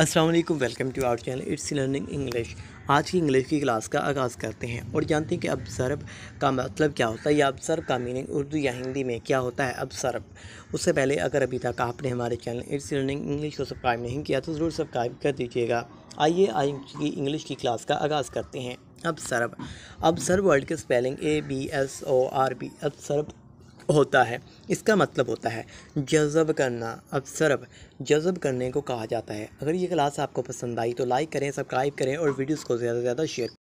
Aslam welcome to our channel it's learning English आज की English की क्लास का आगाज़ करते हैं और जानते हैं कि अबसर्ब का मतलब क्या होता है या अबसर्ब का मीनिंग उर्दू या हिंदी में क्या होता है अबसर्ब उससे पहले अगर अभी तक आपने हमारे चैनल इट्स लर्निंग इंग्लिश को सब्सक्राइब नहीं किया तो ज़रूर सब्सक्राइब कर दीजिएगा आइए आज की इंग्लिश की क्लास का आगाज़ करते हैं अबसर्ब अबसर्ब वर्ड के spelling A B S O R B absorb होता है इसका मतलब होता है जज़ब करना सरब जज़ब करने को कहा जाता है अगर ये क्लास आपको पसंद आई तो लाइक करें सब्सक्राइब करें और वीडियोस को ज़्यादा से ज़्यादा शेयर